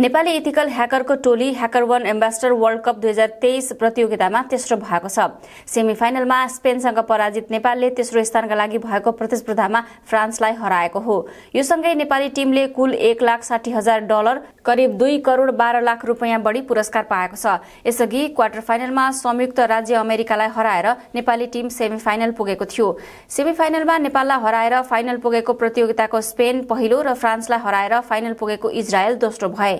Nepali ethical ह्याकरको टोली hacker one ambassador world cup दुई हजार तेइस प्रतियोगितामा तेस्रो भएको छ सेमी फाइनलमा स्पेनसँग पराजित नेपालले तेस्रो स्थानका लागि भएको प्रतिस्पर्धामा फ्रान्सलाई हराएको हो यो सँगै नेपाली टिमले कुल एक लाख साठी हजार डलर करिब दुई करोड़ बाह्र लाख रुपियाँ बढी पुरस्कार पाएको छ यसअघि क्वार्टर फाइनलमा संयुक्त राज्य अमेरिकालाई हराएर नेपाली टिम सेमिफाइनल पुगेको थियो सेमिफाइनलमा नेपाललाई हराएर फाइनल पुगेको प्रतियोगिताको स्पेन पहिलो र फ्रान्सलाई हराएर फाइनल पुगेको इजरायल दोस्रो भए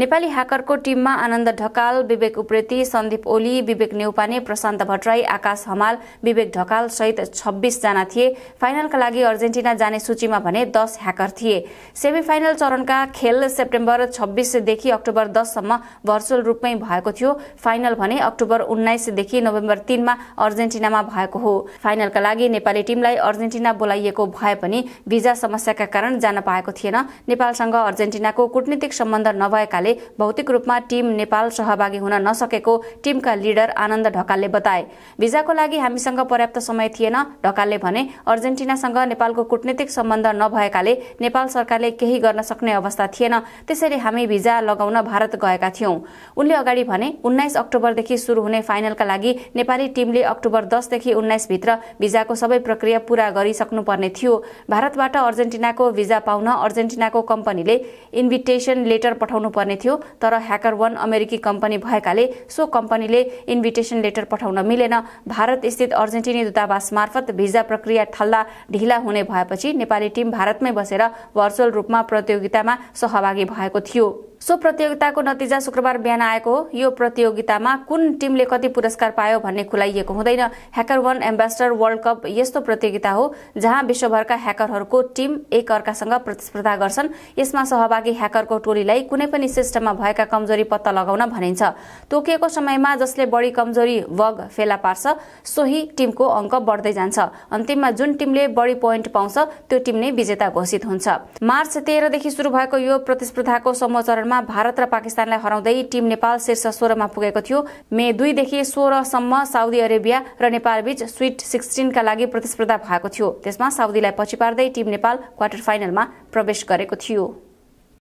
नेपाली ह्याकरको टिममा आनन्द ढकाल विवेक उप्रेती सन्दीप ओली विवेक नेउपाने प्रशान्त भट्टराई आकाश हमाल विवेक ढकाल सहित जना थिए फाइनलका लागि अर्जेन्टिना जाने सूचीमा भने दस ह्याकर थिए सेमी फाइनल चरणका खेल सेप्टेम्बर छब्बीसदेखि अक्टोबर दससम्म भर्चुअल रूपमै भएको थियो फाइनल भने अक्टोबर उन्नाइसदेखि नोभेम्बर तीनमा अर्जेन्टिनामा भएको हो फाइनलका लागि नेपाली टिमलाई अर्जेन्टिना बोलाइएको भए पनि भिजा समस्याका कारण जान पाएको थिएन नेपालसँग अर्जेन्टिनाको कूटनीतिक सम्बन्ध न नभएकाले भौतिक रूपमा टिम नेपाल सहभागी हुन नसकेको टिमका लिडर आनन्द ढकालले बताए भिजाको लागि हामीसँग पर्याप्त समय थिएन ढकालले भने अर्जेन्टिनासँग नेपालको कूटनीतिक सम्बन्ध नभएकाले नेपाल सरकारले केही गर्न सक्ने अवस्था थिएन त्यसैले हामी भिजा लगाउन भारत गएका थियौं उनले अगाडि भने उन्नाइस अक्टोबरदेखि सुरु हुने फाइनलका लागि नेपाली टिमले अक्टोबर दसदेखि भित्र भिजाको सबै प्रक्रिया पूरा गरिसक्नुपर्ने थियो भारतबाट अर्जेन्टिनाको भिजा पाउन अर्जेन्टिनाको कम्पनीले इन्भिटेसन लेटर पठाए पठाउनु पर्ने थियो तर ह्याकर वन अमेरिकी कम्पनी भएकाले सो कम्पनीले इन्भिटेसन लेटर पठाउन मिलेन भारत स्थित अर्जेन्टिनी दूतावास मार्फत भिजा प्रक्रिया थल्ला ढिला हुने भएपछि नेपाली टिम भारतमै बसेर भर्चुअल रूपमा प्रतियोगितामा सहभागी भएको थियो सो प्रतियोगिताको नतिजा शुक्रबार बिहान आएको हो यो प्रतियोगितामा कुन टिमले कति पुरस्कार पायो भन्ने खुलाइएको हुँदैन hacker one ambassador world cup यस्तो प्रतियोगिता हो जहाँ विश्वभरका ह्याकरहरूको टिम एक प्रतिस्पर्धा गर्छन् यसमा सहभागी ह्याकरको टोलीलाई कुनै पनि सिस्टममा भएका कमजोरी पत्ता लगाउन भनिन्छ तोकिएको समयमा जसले बढी कमजोरी वग फेला पार्छ सोही टिमको अङ्क बढ्दै जान्छ अन्तिममा जुन टिमले बढी पोइन्ट पाउँछ त्यो टिम नै विजेता घोषित हुन्छ मार्च तेह्रदेखि सुरु भएको यो प्रतिस्पर्धाको समाचार ओभरमा भारत र पाकिस्तानलाई हराउँदै टिम नेपाल शीर्ष सोह्रमा पुगेको थियो मे दुईदेखि सोह्रसम्म साउदी अरेबिया र नेपालबीच स्विट सिक्सटिनका लागि प्रतिस्पर्धा भएको थियो त्यसमा साउदीलाई पछि पार्दै टिम नेपाल क्वार्टर फाइनलमा प्रवेश गरेको थियो